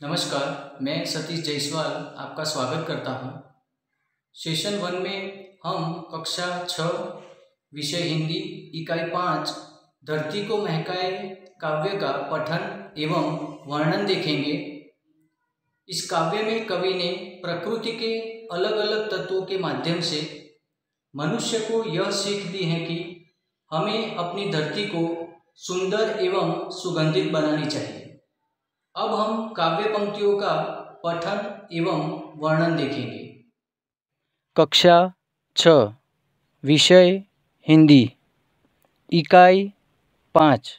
नमस्कार मैं सतीश जायसवाल आपका स्वागत करता हूँ सेशन वन में हम कक्षा छ विषय हिंदी इकाई पाँच धरती को महकाए काव्य का पठन एवं वर्णन देखेंगे इस काव्य में कवि ने प्रकृति के अलग अलग तत्वों के माध्यम से मनुष्य को यह सीख दी है कि हमें अपनी धरती को सुंदर एवं सुगंधित बनानी चाहिए अब हम काव्य पंक्तियों का पठन एवं वर्णन देखेंगे कक्षा छ विषय हिंदी इकाई पाँच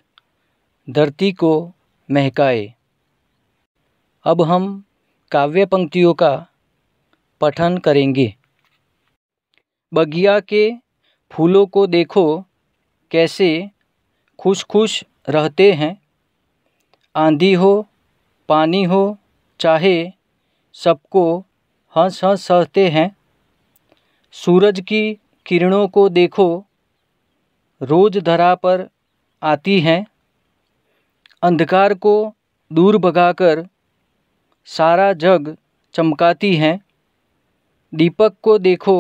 धरती को महकाए अब हम काव्य पंक्तियों का पठन करेंगे बगिया के फूलों को देखो कैसे खुश खुश रहते हैं आंधी हो पानी हो चाहे सबको हंस हंस सहते हैं सूरज की किरणों को देखो रोज़ धरा पर आती हैं अंधकार को दूर भगाकर सारा जग चमकाती हैं दीपक को देखो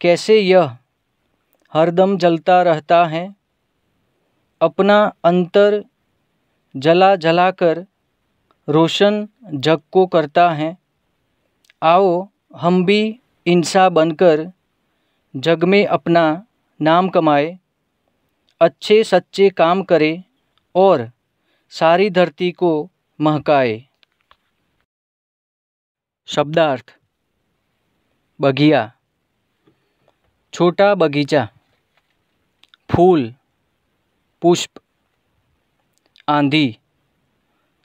कैसे यह हरदम जलता रहता है अपना अंतर जला जला कर रोशन जग को करता है आओ हम भी इंसा बनकर जग में अपना नाम कमाए अच्छे सच्चे काम करें और सारी धरती को महकाए शब्दार्थ बगिया छोटा बगीचा फूल पुष्प आंधी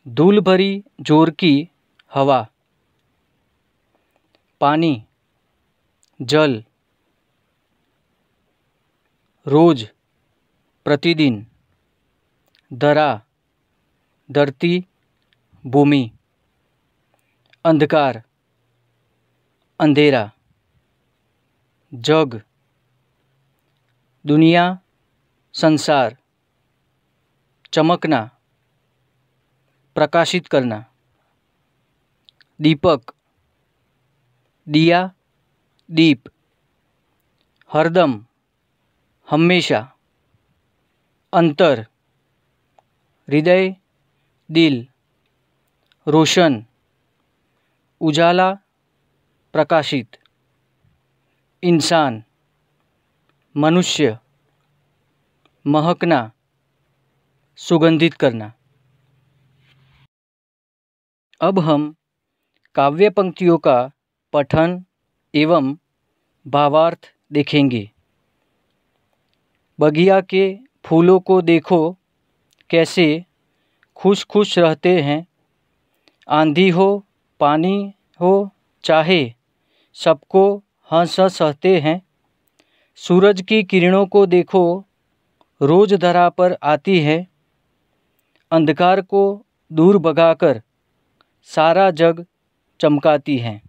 धूल भरी जोर की हवा पानी जल रोज प्रतिदिन दरा धरती भूमि अंधकार अंधेरा जग दुनिया संसार चमकना प्रकाशित करना दीपक दिया दीप हरदम हमेशा अंतर हृदय दिल रोशन उजाला प्रकाशित इंसान मनुष्य महकना सुगंधित करना अब हम काव्य पंक्तियों का पठन एवं भावार्थ देखेंगे बगिया के फूलों को देखो कैसे खुश खुश रहते हैं आंधी हो पानी हो चाहे सबको हंस सहते हैं सूरज की किरणों को देखो रोज़ धरा पर आती है अंधकार को दूर भगाकर सारा जग चमकाती हैं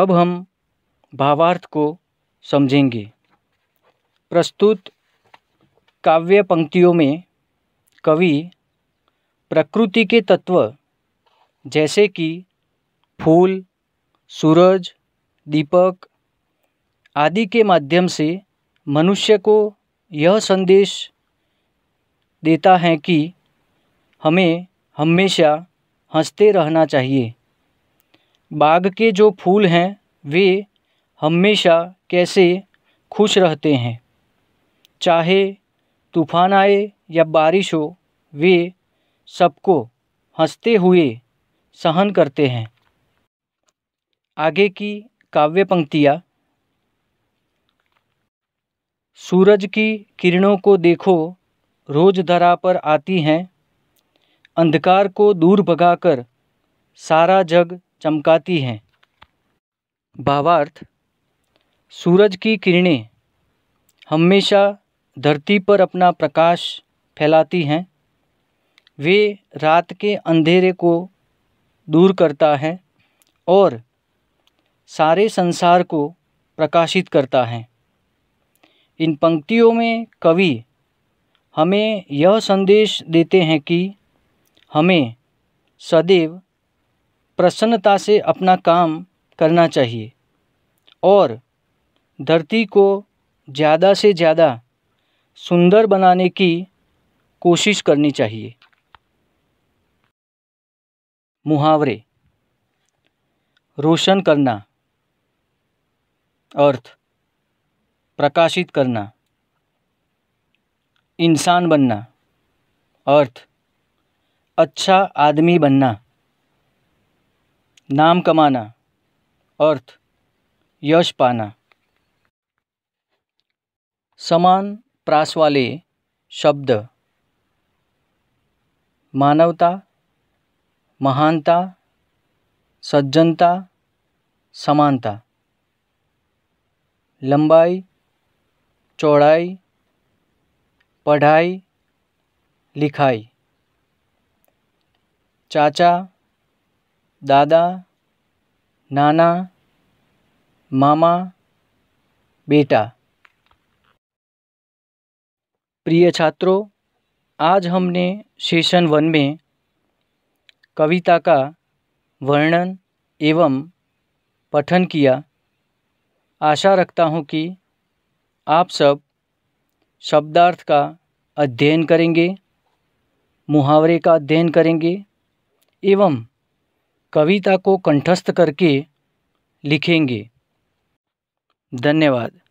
अब हम भावार्थ को समझेंगे प्रस्तुत काव्य पंक्तियों में कवि प्रकृति के तत्व जैसे कि फूल सूरज दीपक आदि के माध्यम से मनुष्य को यह संदेश देता है कि हमें हमेशा हँसते रहना चाहिए बाग के जो फूल हैं वे हमेशा कैसे खुश रहते हैं चाहे तूफान आए या बारिश हो वे सबको हंसते हुए सहन करते हैं आगे की काव्य पंक्तियाँ सूरज की किरणों को देखो रोज धरा पर आती हैं अंधकार को दूर भगाकर सारा जग चमकाती हैं भावार्थ सूरज की किरणें हमेशा धरती पर अपना प्रकाश फैलाती हैं वे रात के अंधेरे को दूर करता है और सारे संसार को प्रकाशित करता है इन पंक्तियों में कवि हमें यह संदेश देते हैं कि हमें सदैव प्रसन्नता से अपना काम करना चाहिए और धरती को ज़्यादा से ज़्यादा सुंदर बनाने की कोशिश करनी चाहिए मुहावरे रोशन करना अर्थ प्रकाशित करना इंसान बनना अर्थ अच्छा आदमी बनना नाम कमाना अर्थ यश पाना समान प्रास वाले शब्द मानवता महानता सज्जनता समानता लंबाई चौड़ाई पढ़ाई लिखाई चाचा दादा नाना मामा बेटा प्रिय छात्रों आज हमने सेशन वन में कविता का वर्णन एवं पठन किया आशा रखता हूँ कि आप सब शब्दार्थ का अध्ययन करेंगे मुहावरे का अध्ययन करेंगे एवं कविता को कंठस्थ करके लिखेंगे धन्यवाद